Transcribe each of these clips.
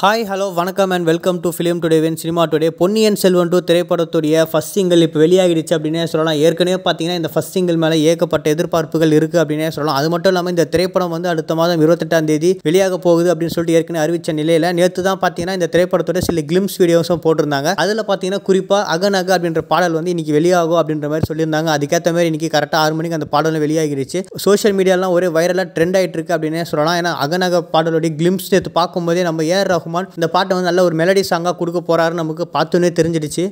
hi hello வணக்கம் and welcome to film டுடேவின் cinema today Ponniyin Selvan two திரைப்படத்துடைய ஃபஸ்ட் சிங்கிள் இப்போ வெளியாகிடுச்சு அப்படின்னே சொல்லலாம் ஏற்கனவே பார்த்தீங்கன்னா இந்த ஃபஸ்ட் சிங்கிள் மேலே ஏகப்பட்ட எதிர்பார்ப்புகள் இருக்குது அப்படின்னே சொல்லலாம் அது மட்டும் இல்லாமல் இந்த திரைப்படம் வந்து அடுத்த மாதம் இருபத்தெட்டாம் தேதி வெளியாக போகுது அப்படின்னு சொல்லிட்டு ஏற்கனவே அறிவித்த நிலையில் நேற்று தான் பார்த்தீங்கன்னா இந்த திரைப்படத்தோட சில கிளிம்ஸ் வீடியோஸும் போட்டிருந்தாங்க அதில் பார்த்தீங்கன்னா குறிப்பாக அகநக அப்படின்ற பாடல் வந்து இன்றைக்கி வெளியாகும் அப்படின்ற மாதிரி சொல்லியிருந்தாங்க அதுக்கேற்ற மாதிரி இன்றைக்கி கரெக்டாக ஆறு மணிக்கு அந்த பாடலும் வெளியாகிடுச்சு சோஷியல் மீடியாலாம் ஒரே வைரலாக ட்ரெண்ட் ஆகிட்டு இருக்குது அப்படின்னே சொல்லலாம் ஏன்னா அகநக பாடலுடைய கிளிம்ஸ் நேற்று பார்க்கும்போதே நம்ம ஏர் ரஹ்மான் இந்த பாட்டை வந்து நல்ல ஒரு மெலடி சாங்காக கொடுக்க போகிறாருன்னு நமக்கு பார்த்துன்னே தெரிஞ்சிடுச்சு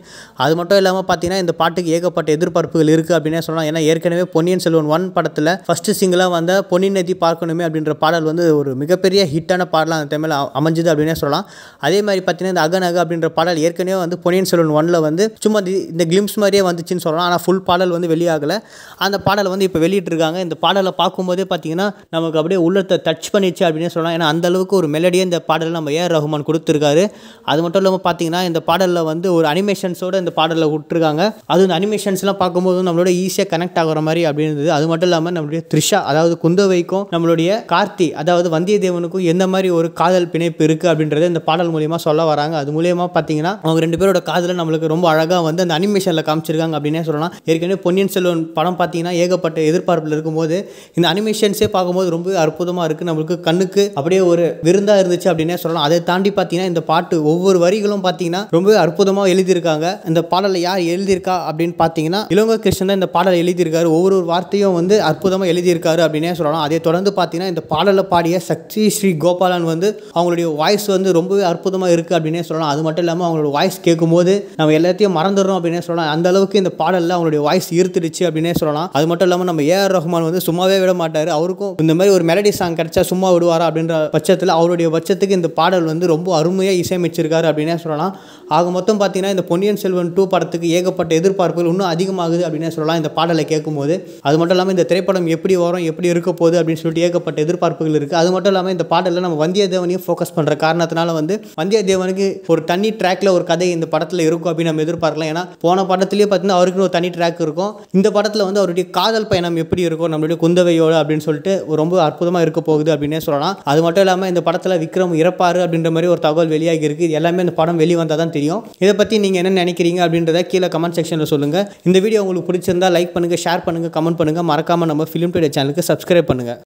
அது மட்டும் இல்லாமல் பார்த்தீங்கன்னா இந்த பாட்டுக்கு ஏகப்பட்ட எதிர்பார்ப்புகள் இருக்குது அப்படின்னே சொல்லலாம் ஏன்னா ஏற்கனவே பொன்னியின் செல்வன் ஒன் படத்தில் ஃபஸ்ட்டு சிங்கிளாக வந்த பொன்னி நதி பார்க்கணுமே அப்படின்ற பாடல் வந்து ஒரு மிகப்பெரிய ஹிட்டான பாடலாம் அந்த தமிழ் அமைஞ்சுது அப்படின்னே சொல்லலாம் அதே மாதிரி பார்த்தீங்கன்னா இந்த அகநக அப்படின்ற பாடல் ஏற்கனவே வந்து பொன்னியின் செல்வன் ஒன்னில் வந்து சும்மா இந்த கிளிம்ஸ் மாதிரியே வந்துச்சுன்னு சொல்லலாம் ஆனால் ஃபுல் பாடல் வந்து வெளியாகலை அந்த பாடல் வந்து இப்போ வெளியிட்டிருக்காங்க இந்த பாடலை பார்க்கும்போதே பார்த்தீங்கன்னா நமக்கு அப்படியே உள்ளத்தை டச் பண்ணிச்சு அப்படின்னே சொல்லலாம் ஏன்னா அந்தளவுக்கு ஒரு மெலடியாக இந்த பாடல் நம்ம ஏ ரஹ்மான் கொடுத்துருக்காரு அது மட்டும் இல்லாமல் பார்த்தீங்கன்னா இந்த பாடலில் வந்து ஒரு அனிமேஷன்ஸோடு இந்த பாடலில் விட்டுருக்காங்க அது இந்த அனிமேஷன்ஸ்லாம் பார்க்கும்போது நம்மளோட ஈஸியாக கனெக்ட் ஆகிற மாதிரி அப்படின்றது அது மட்டும் இல்லாமல் நம்மளுடைய த்ரிஷா அதாவது குந்தவைக்கும் நம்மளுடைய கார்த்தி அதாவது வந்தியத்தேவனுக்கும் எந்த மாதிரி ஒரு காதல் பிணைப்பு இருக்குது அப்படின்றத இந்த பாடல் மூலியமாக சொல்ல வராங்க அது மூலியமாக பார்த்தீங்கன்னா அவங்க ரெண்டு பேரோட காதலை நம்மளுக்கு ரொம்ப அழகாக வந்து அந்த அனிமேஷனில் காமிச்சிருக்காங்க அப்படின்னே சொல்லலாம் ஏற்கனவே பொன்னியின் செல்வன் படம் பார்த்தீங்கன்னா ஏகப்பட்ட எதிர்பார்ப்பில் இருக்கும்போது இந்த அனிமேஷன்ஸே பார்க்கும்போது ரொம்ப அற்புதமாக இருக்குது நம்மளுக்கு கண்ணுக்கு அப்படியே ஒரு விருந்தாக இருந்துச்சு அப்படின்னே சொல்லலாம் அதை தான் தாண்டி பார்த்தீங்கன்னா இந்த பாட்டு ஒவ்வொரு வரிகளும் பார்த்தீங்கன்னா ரொம்ப அற்புதமாக எழுதியிருக்காங்க இந்த பாடலை யார் எழுதியிருக்கா அப்படின்னு பார்த்தீங்கன்னா இளங்க கிருஷ்ணன் தான் இந்த பாடலை எழுதியிருக்காரு ஒவ்வொரு வார்த்தையும் வந்து அற்புதமாக எழுதியிருக்காரு அப்படின்னே சொல்லலாம் அதே தொடர்ந்து பார்த்தீங்கன்னா இந்த பாடலை பாடிய சக்தி ஸ்ரீ கோபாலன் வந்து அவங்களுடைய வாய்ஸ் வந்து ரொம்பவே அற்புதமாக இருக்குது அப்படின்னே சொல்லலாம் அது மட்டும் இல்லாமல் அவங்களோட வாய்ஸ் கேட்கும்போது நம்ம எல்லாத்தையும் மறந்துடுறோம் அப்படின்னே சொல்லலாம் அந்த அளவுக்கு இந்த பாடலில் அவங்களுடைய வாய்ஸ் ஈர்த்துடுச்சு அப்படின்னே சொல்லலாம் அது மட்டும் இல்லாமல் நம்ம ஏஆர் ரஹ்மான் வந்து சும்மாவே விட மாட்டார் அவருக்கும் இந்த மாதிரி ஒரு மெலடி சாங் கிடச்சா சும்மா விடுவாரா அப்படின்ற பட்சத்தில் அவருடைய பட்சத்துக்கு இந்த பாடல் வந்து வந்து ரொம்ப அருமையாக இசையமைச்சிருக்காரு அப்படின்னே சொல்லலாம் ஆக மொத்தம் பார்த்தீங்கன்னா இந்த பொன்னியின் செல்வன் டூ படத்துக்கு ஏகப்பட்ட எதிர்பார்ப்புகள் இன்னும் அதிகமாகுது அப்படின்னே சொல்லலாம் இந்த பாடலை கேட்கும்போது அது மட்டும் இல்லாமல் இந்த திரைப்படம் எப்படி வரும் எப்படி இருக்க போகுது அப்படின்னு சொல்லிட்டு ஏகப்பட்ட எதிர்பார்ப்புகள் இருக்குது அது மட்டும் இல்லாமல் இந்த பாடலில் நம்ம வந்தியத்தேவனையும் ஃபோக்கஸ் பண்ணுற காரணத்தினால வந்து வந்தியத்தேவனுக்கு ஒரு தனி ட்ராக்ல ஒரு கதை இந்த படத்தில் இருக்கும் அப்படின்னு நம்ம எதிர்பார்க்கலாம் ஏன்னா போன படத்துலேயே பார்த்தீங்கன்னா அவருக்குன்னு ஒரு தனி ட்ராக் இருக்கும் இந்த படத்தில் வந்து அவருடைய காதல் பயணம் எப்படி இருக்கும் நம்மளுடைய குந்தவையோடு அப்படின்னு சொல்லிட்டு ரொம்ப அற்புதமாக இருக்க போகுது அப்படின்னே சொல்லலாம் அது மட்டும் இல்லாமல் இந்த படத்தில் விக்ரம் இறப்பாரு அப்படின்ற மாதிரி ஒரு தகவல் வெளியாகி இருக்குது எல்லாமே அந்த படம் வெளிவந்தால் தான் தெரியும் இதை பற்றி நீங்கள் என்ன நினைக்கிறீங்க அப்படின்றத கீழே கமெண்ட் செக்ஷனில் சொல்லுங்கள் இந்த வீடியோ உங்களுக்கு பிடிச்சிருந்தா லைக் பண்ணுங்கள் ஷேர் பண்ணுங்கள் கமெண்ட் பண்ணுங்கள் மறக்காமல் நம்ம ஃபிலிம் டுடே சேனலுக்கு சப்ஸ்கிரைப் பண்ணுங்கள்